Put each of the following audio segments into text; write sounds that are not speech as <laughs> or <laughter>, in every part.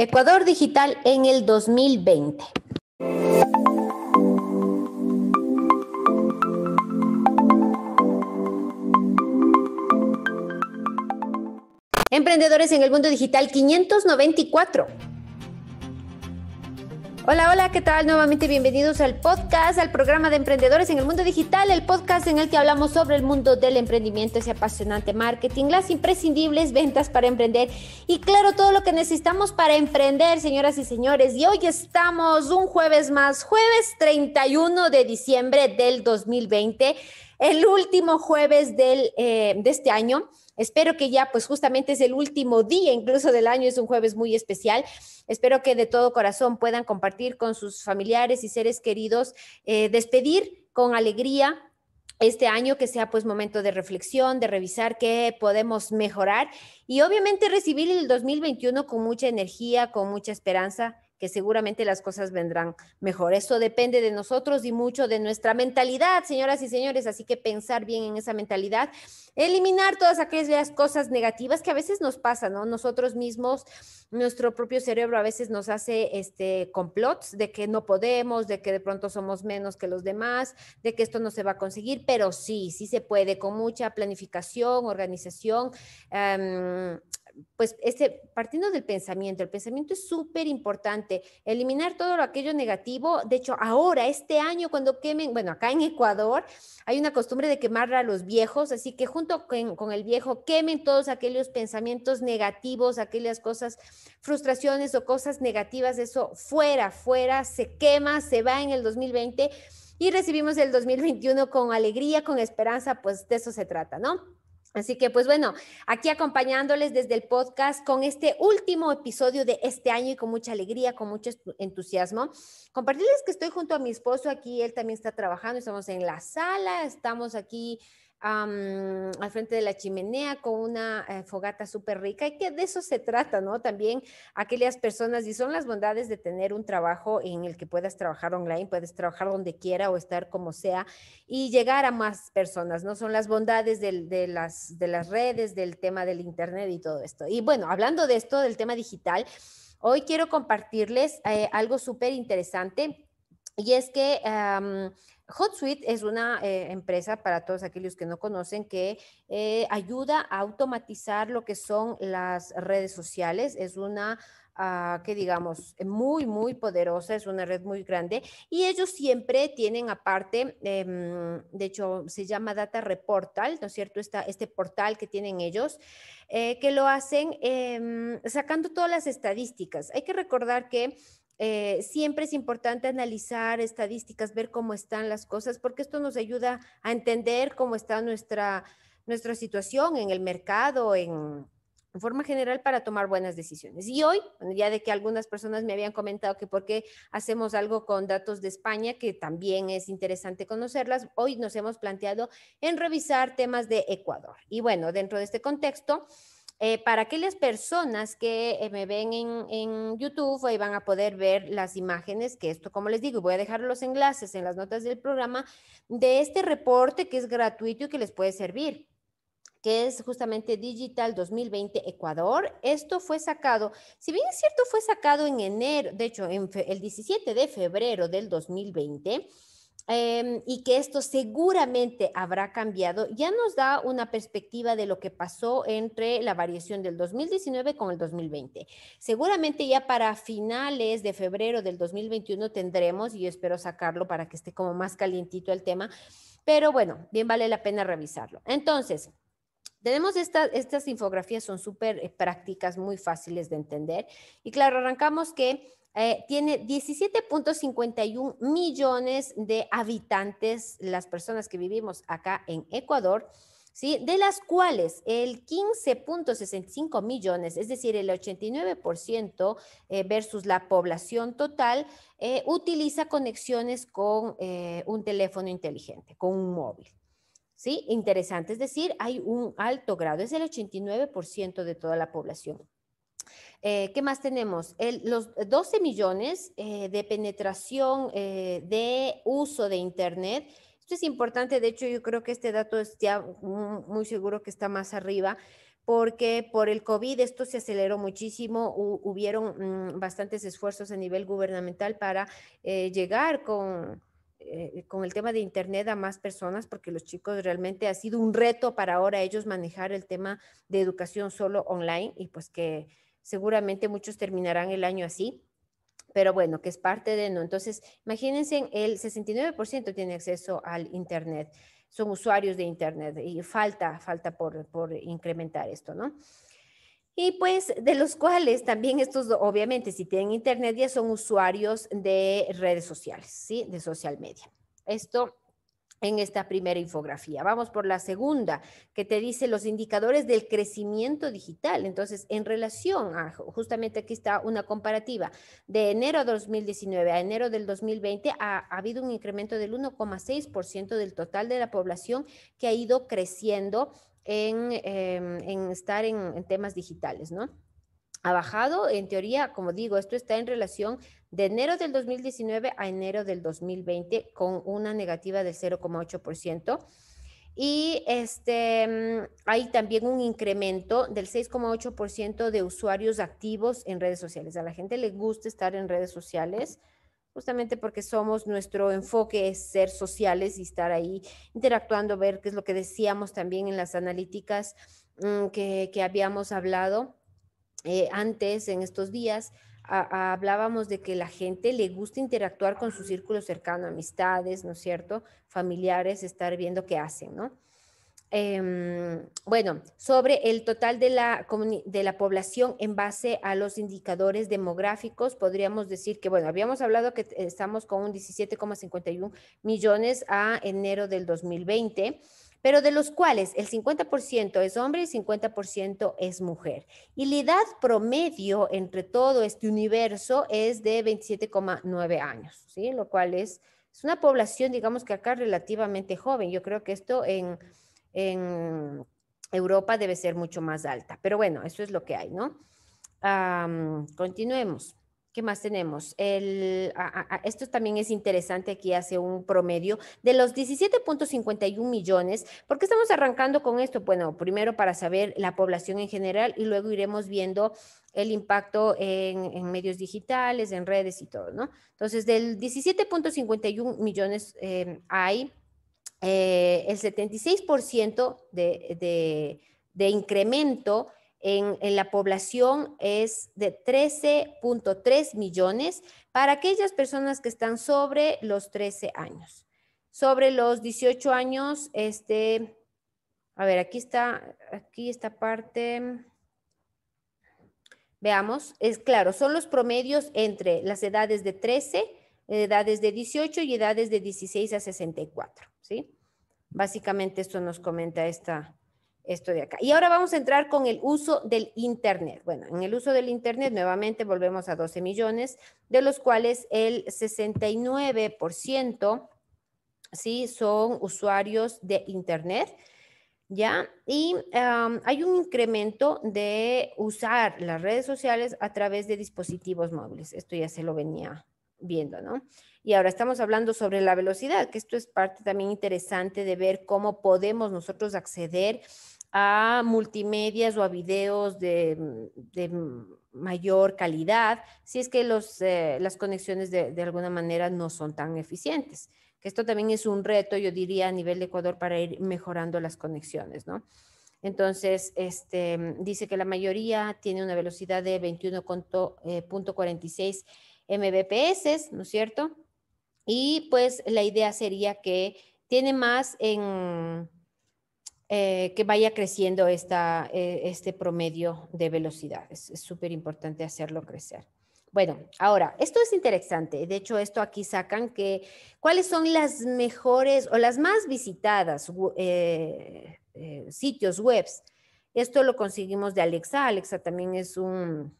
Ecuador Digital en el 2020. Emprendedores en el mundo digital 594. Hola, hola, ¿qué tal? Nuevamente bienvenidos al podcast, al programa de emprendedores en el mundo digital, el podcast en el que hablamos sobre el mundo del emprendimiento, ese apasionante marketing, las imprescindibles ventas para emprender y claro, todo lo que necesitamos para emprender, señoras y señores. Y hoy estamos un jueves más, jueves 31 de diciembre del 2020, el último jueves del, eh, de este año. Espero que ya, pues justamente es el último día incluso del año, es un jueves muy especial. Espero que de todo corazón puedan compartir con sus familiares y seres queridos, eh, despedir con alegría, este año que sea pues momento de reflexión, de revisar qué podemos mejorar y obviamente recibir el 2021 con mucha energía, con mucha esperanza que seguramente las cosas vendrán mejor. Eso depende de nosotros y mucho de nuestra mentalidad, señoras y señores, así que pensar bien en esa mentalidad, eliminar todas aquellas cosas negativas que a veces nos pasan, ¿no? Nosotros mismos, nuestro propio cerebro a veces nos hace este complots de que no podemos, de que de pronto somos menos que los demás, de que esto no se va a conseguir, pero sí, sí se puede con mucha planificación, organización, em, pues este, partiendo del pensamiento, el pensamiento es súper importante, eliminar todo aquello negativo, de hecho ahora, este año cuando quemen, bueno, acá en Ecuador hay una costumbre de quemar a los viejos, así que junto con el viejo quemen todos aquellos pensamientos negativos, aquellas cosas, frustraciones o cosas negativas, eso fuera, fuera, se quema, se va en el 2020 y recibimos el 2021 con alegría, con esperanza, pues de eso se trata, ¿no? Así que pues bueno, aquí acompañándoles desde el podcast con este último episodio de este año y con mucha alegría, con mucho entusiasmo. Compartirles que estoy junto a mi esposo aquí, él también está trabajando, estamos en la sala, estamos aquí al frente de la chimenea con una eh, fogata súper rica y que de eso se trata, ¿no? También aquellas personas, y son las bondades de tener un trabajo en el que puedas trabajar online, puedes trabajar donde quiera o estar como sea y llegar a más personas, ¿no? Son las bondades de, las, de las redes, del tema del Internet y todo esto. Y bueno, hablando de esto, del tema digital, hoy quiero compartirles eh, algo súper interesante y es que HotSuite es una eh, empresa, para todos aquellos que no conocen, que eh, ayuda a automatizar lo que son las redes sociales. Es una ah, que digamos, eh, muy, muy poderosa, es una red muy grande y ellos siempre tienen aparte, em, de hecho se llama Data Reportal, ¿no es cierto? Esta, este portal que tienen ellos, que lo hacen em, sacando todas las estadísticas. Hay que recordar que eh, siempre es importante analizar estadísticas, ver cómo están las cosas, porque esto nos ayuda a entender cómo está nuestra, nuestra situación en el mercado, en, en forma general para tomar buenas decisiones. Y hoy, ya de que algunas personas me habían comentado que por qué hacemos algo con datos de España, que también es interesante conocerlas, hoy nos hemos planteado en revisar temas de Ecuador. Y bueno, dentro de este contexto, eh, para aquellas personas que eh, me ven en, YouTube, ahí van a poder ver las imágenes, que esto, como les digo, voy a dejar los enlaces en las notas del programa de este reporte que es gratuito y que les puede servir que es justamente Digital 2020 Ecuador. Esto fue sacado, si bien es cierto, fue sacado en enero, de hecho, en el 17 de febrero del 2020. Em, y que esto seguramente habrá cambiado, ya nos da una perspectiva de lo que pasó entre la variación del 2019 con el 2020. Seguramente ya para finales de febrero del 2021 tendremos, y espero sacarlo para que esté como más calientito el tema, pero bueno, bien vale la pena revisarlo. Entonces, tenemos estas infografías, son súper eh, prácticas, muy fáciles de entender. Y claro, arrancamos que eh, tiene 17.51 millones de habitantes, las personas que vivimos acá en Ecuador, de las cuales el 15.65 millones, es decir, el 89% eh, versus la población total, eh, utiliza conexiones con un teléfono inteligente, con un móvil. ¿Sí? Interesante, es decir, hay un alto grado, es el 89% de toda la población. Eh, ¿Qué más tenemos? los 12 millones eh, de penetración eh, de uso de Internet. Esto es importante, de hecho yo creo que este dato es ya muy seguro que está más arriba porque por el COVID esto se aceleró muchísimo, hubieron mm, bastantes esfuerzos a nivel gubernamental para llegar con, con el tema de Internet a más personas, porque los chicos realmente ha sido un reto para ahora ellos manejar el tema de educación solo online y pues que Seguramente muchos terminarán el año así, pero bueno, que es parte de no. Entonces, imagínense, el 69% tiene acceso al Internet, son usuarios de Internet y falta, falta por, por incrementar esto, ¿no? Y pues de los cuales también estos, obviamente, si tienen Internet ya son usuarios de redes sociales, ¿sí? De social media. Esto en esta primera infografía. Vamos por la segunda, que te dice los indicadores del crecimiento digital. Entonces, en relación a, justamente aquí está una comparativa, de enero 2019 a enero del 2020 ha, habido un incremento del 1,6% del total de la población que ha ido creciendo en, em, estar en temas digitales, ¿no? ha bajado. En teoría, como digo, esto está en relación de enero del 2019 a enero del 2020 con una negativa del 0,8%. Y este, mm, hay también un incremento del 6,8% de usuarios activos en redes sociales. A la gente le gusta estar en redes sociales justamente porque somos, nuestro enfoque es ser sociales y estar ahí interactuando, ver qué es lo que decíamos también en las analíticas mm, que, que habíamos hablado eh, antes, en estos días, hablábamos de que la gente le gusta interactuar con su círculo cercano, amistades, ¿no es cierto? Familiares, estar viendo qué hacen, ¿no? Em, bueno, sobre el total de la, de la población en base a los indicadores demográficos, podríamos decir que, bueno, habíamos hablado que estamos con un 17,51 millones a enero del 2020 pero de los cuales el 50% es hombre y 50% es mujer. Y la edad promedio entre todo este universo es de 27,9 años, ¿sí? lo cual es, es, una población, digamos que acá relativamente joven. Yo creo que esto en, Europa debe ser mucho más alta, pero bueno, eso es lo que hay, ¿no? continuemos. ¿Qué más tenemos? esto también es interesante, aquí hace un promedio de los 17.51 millones. ¿Por qué estamos arrancando con esto? Bueno, primero para saber la población en general y luego iremos viendo el impacto en, medios digitales, en redes y todo, ¿no? Entonces, del 17.51 millones eh, hay eh, el 76% de incremento en, la población es de 13.3 millones para aquellas personas que están sobre los 13 años. Sobre los 18 años, este, a ver, aquí está, aquí esta parte. Veamos, es claro, son los promedios entre las edades de 13, edades de 18 y edades de 16 a 64, ¿sí? Básicamente esto nos comenta esta, esto de acá. Y ahora vamos a entrar con el uso del Internet. Bueno, en el uso del Internet nuevamente volvemos a 12 millones, de los cuales el 69% ¿sí? son usuarios de Internet. ¿Ya? Y hay un incremento de usar las redes sociales a través de dispositivos móviles. Esto ya se lo venía viendo, ¿no? Y ahora estamos hablando sobre la velocidad, que esto es parte también interesante de ver cómo podemos nosotros acceder a multimedias o a videos de, mm, mm, mayor calidad, si es que los, eh, las conexiones de, alguna manera no son tan eficientes. Que esto también es un reto, yo diría, a nivel de Ecuador para ir mejorando las conexiones, ¿no? Entonces, este, mm, dice que la mayoría tiene una velocidad de 21.46 eh, mbps, ¿no es cierto? Y pues la idea sería que tiene más en, eh, que vaya creciendo esta, eh, este promedio de velocidad. Es súper importante hacerlo crecer. Bueno, ahora, esto es interesante. De hecho, esto aquí sacan que cuáles son las mejores o las más visitadas eh, sitios webs. Esto lo conseguimos de Alexa. Alexa también es una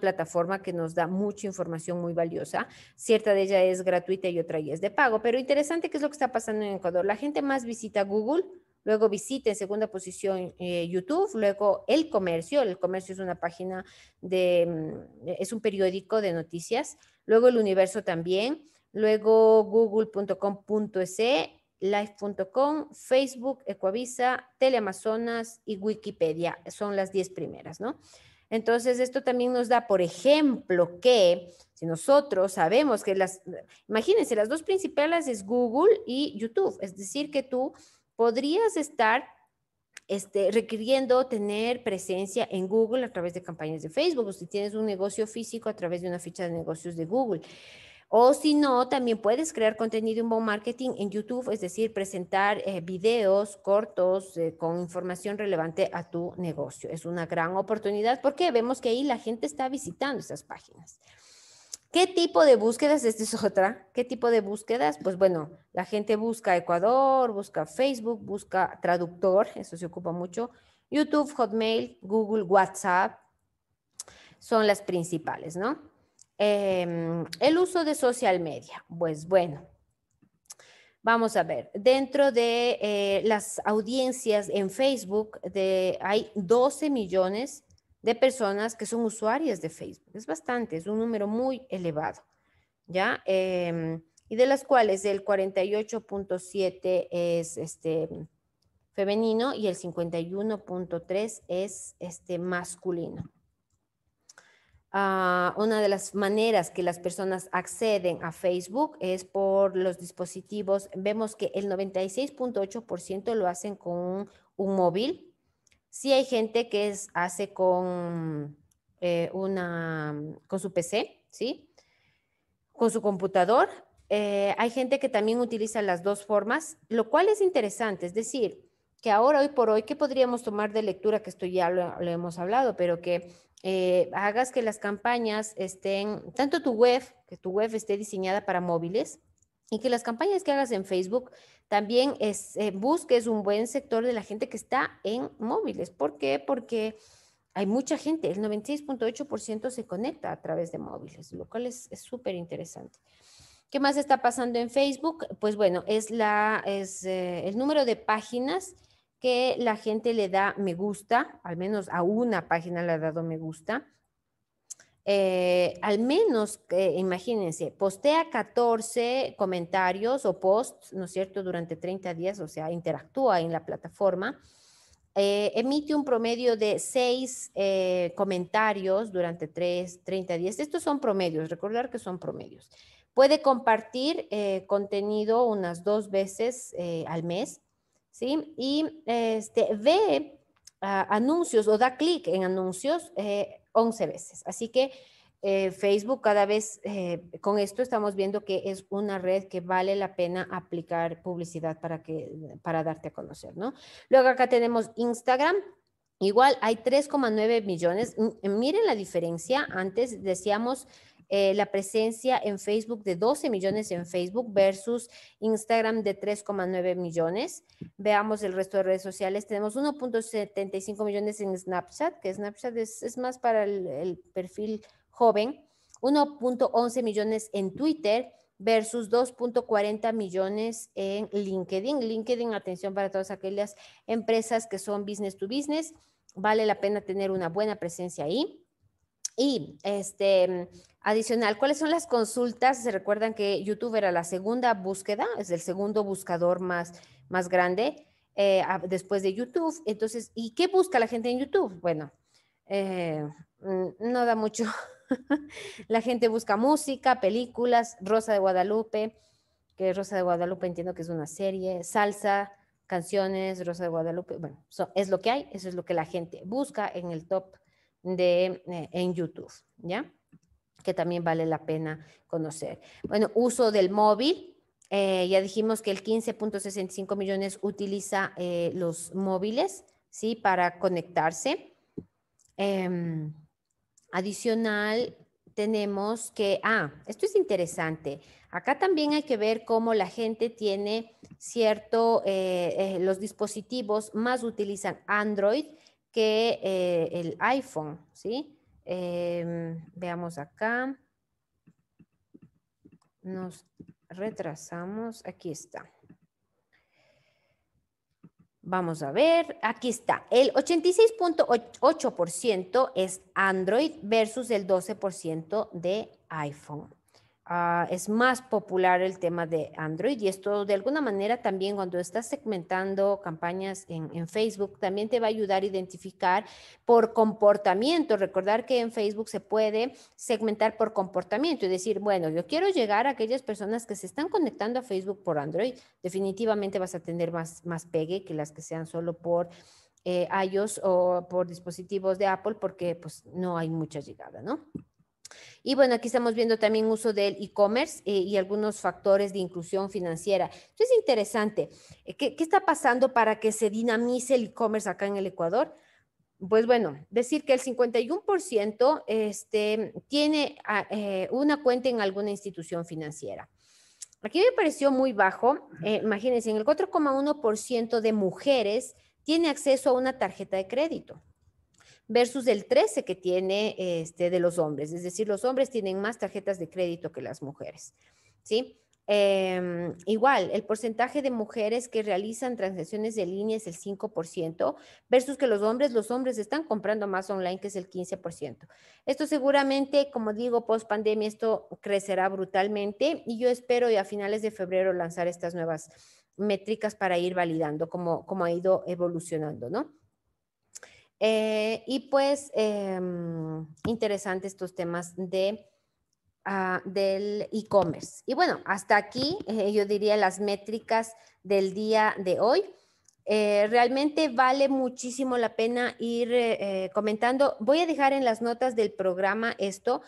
plataforma que nos da mucha información muy valiosa. Cierta de ella es gratuita y otra ya es de pago, pero interesante qué es lo que está pasando en Ecuador. La gente más visita Google, Luego visite en segunda posición eh, YouTube, luego El Comercio, El Comercio es una página de, mm, es un periódico de noticias, luego El Universo también, luego google.com.se, live.com, Facebook, ecuavisa Teleamazonas y Wikipedia, son las 10 primeras, ¿no? Entonces, esto también nos da, por ejemplo, que si nosotros sabemos que las, imagínense, las dos principales es Google y YouTube, es decir, que tú podrías estar este, requiriendo tener presencia en Google a través de campañas de Facebook, o si tienes un negocio físico a través de una ficha de negocios de Google. O si no, también puedes crear contenido un Bon Marketing en YouTube, es decir, presentar eh, videos cortos eh, con información relevante a tu negocio. Es una gran oportunidad porque vemos que ahí la gente está visitando esas páginas. ¿Qué tipo de búsquedas? Esta es otra. ¿Qué tipo de búsquedas? Pues bueno, la gente busca Ecuador, busca Facebook, busca traductor, eso se ocupa mucho. YouTube, Hotmail, Google, WhatsApp, son las principales, ¿no? Em, el uso de social media, pues bueno, vamos a ver, dentro de eh, las audiencias en Facebook hay 12 millones de personas que son usuarias de Facebook. Es bastante, es un número muy elevado, ¿ya? Em, y de las cuales el 48.7 es este femenino y el 51.3 es este masculino. Ah, una de las maneras que las personas acceden a Facebook es por los dispositivos. Vemos que el 96.8% lo hacen con un móvil, Sí hay gente que hace con, eh, una, mm, con su PC, ¿sí? Con su computador. Eh, hay gente que también utiliza las dos formas, lo cual es interesante. Es decir, que ahora, hoy por hoy, ¿qué podríamos tomar de lectura? Que esto ya lo, hemos hablado, pero que eh, hagas que las campañas estén, tanto tu web, que tu web esté diseñada para móviles, y que las campañas que hagas en Facebook también es, eh, que es un buen sector de la gente que está en móviles. ¿Por qué? Porque hay mucha gente, el 96.8% se conecta a través de móviles, lo cual es súper interesante. ¿Qué más está pasando en Facebook? Pues bueno, es, la, es eh, el número de páginas que la gente le da me gusta, al menos a una página le ha dado me gusta. Eh, al menos, eh, imagínense, postea 14 comentarios o posts, ¿no es cierto?, durante 30 días, o sea, interactúa en la plataforma. Eh, emite un promedio de 6 comentarios durante 3, 30 días. Estos son promedios, recordar que son promedios. Puede compartir contenido unas dos veces al mes, ¿sí? Y este, ve ah, anuncios o da clic en anuncios eh, 11 veces. Así que eh, Facebook cada vez eh, con esto estamos viendo que es una red que vale la pena aplicar publicidad para, que, para darte a conocer, ¿no? Luego acá tenemos Instagram. Igual hay 3,9 millones. Miren la diferencia. Antes decíamos eh, la presencia en Facebook de 12 millones en Facebook versus Instagram de 3,9 millones. Veamos el resto de redes sociales. Tenemos 1.75 millones en Snapchat, que Snapchat es, más para el, el perfil joven. 1.11 millones en Twitter versus 2.40 millones en LinkedIn. LinkedIn, atención para todas aquellas empresas que son business to business. Vale la pena tener una buena presencia ahí. Y este, adicional, ¿cuáles son las consultas? Se recuerdan que YouTube era la segunda búsqueda, es el segundo buscador más, más grande eh, después de YouTube. Entonces, ¿y qué busca la gente en YouTube? Bueno, eh, mm, no da mucho. <laughs> la gente busca música, películas, Rosa de Guadalupe, que Rosa de Guadalupe entiendo que es una serie, salsa, canciones, Rosa de Guadalupe, bueno, es lo que hay, eso es lo que la gente busca en el top de, eh, en YouTube, ¿ya? Que también vale la pena conocer. Bueno, uso del móvil. Eh, ya dijimos que el 15.65 millones utiliza eh, los móviles, ¿sí? Para conectarse. Em, adicional, tenemos que, ah, esto es interesante. Acá también hay que ver cómo la gente tiene cierto, los dispositivos más utilizan Android que eh, el iPhone, ¿sí? Em, veamos acá. Nos retrasamos. Aquí está. Vamos a ver, aquí está. El 86.8% es Android versus el 12% de iPhone. Ah, es más popular el tema de Android y esto de alguna manera también cuando estás segmentando campañas en, Facebook también te va a ayudar a identificar por comportamiento. Recordar que en Facebook se puede segmentar por comportamiento y decir, bueno, yo quiero llegar a aquellas personas que se están conectando a Facebook por Android. Definitivamente vas a tener más, más pegue que las que sean solo por... Eh, iOS o por dispositivos de Apple porque pues no hay mucha llegada, ¿no? Y bueno, aquí estamos viendo también uso del e-commerce eh, y algunos factores de inclusión financiera. Entonces, es interesante. Eh, ¿Qué, está pasando para que se dinamice el e-commerce acá en el Ecuador? Pues bueno, decir que el 51% este, tiene ah, eh, una cuenta en alguna institución financiera. Aquí me pareció muy bajo. imagínense, en el 4,1% de mujeres tiene acceso a una tarjeta de crédito versus el 13 que tiene este, de los hombres. Es decir, los hombres tienen más tarjetas de crédito que las mujeres. ¿sí? Em, igual, el porcentaje de mujeres que realizan transacciones de línea es el 5%, versus que los hombres, los hombres están comprando más online, que es el 15%. Esto seguramente, como digo, post pandemia, esto crecerá brutalmente y yo espero a finales de febrero lanzar estas nuevas métricas para ir validando cómo, cómo ha ido evolucionando, ¿no? Eh, y pues em, interesantes estos temas de, ah, del e-commerce. Y bueno, hasta aquí eh, yo diría las métricas del día de hoy. Eh, realmente vale muchísimo la pena ir comentando. Voy a dejar en las notas del programa esto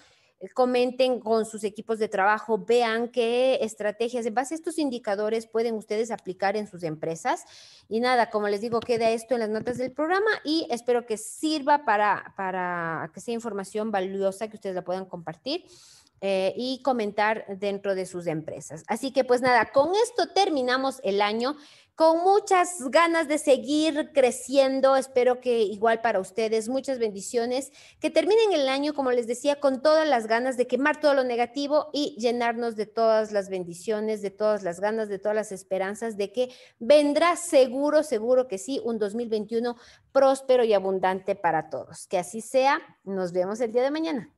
comenten con sus equipos de trabajo, vean qué estrategias en base a estos indicadores pueden ustedes aplicar en sus empresas. Y nada, como les digo, queda esto en las notas del programa y espero que sirva para, para que sea información valiosa que ustedes la puedan compartir. Eh, y comentar dentro de sus empresas. Así que pues nada, con esto terminamos el año con muchas ganas de seguir creciendo. Espero que igual para ustedes, muchas bendiciones, que terminen el año, como les decía, con todas las ganas de quemar todo lo negativo y llenarnos de todas las bendiciones, de todas las ganas, de todas las esperanzas de que vendrá seguro, seguro que sí, un 2021 próspero y abundante para todos. Que así sea, nos vemos el día de mañana.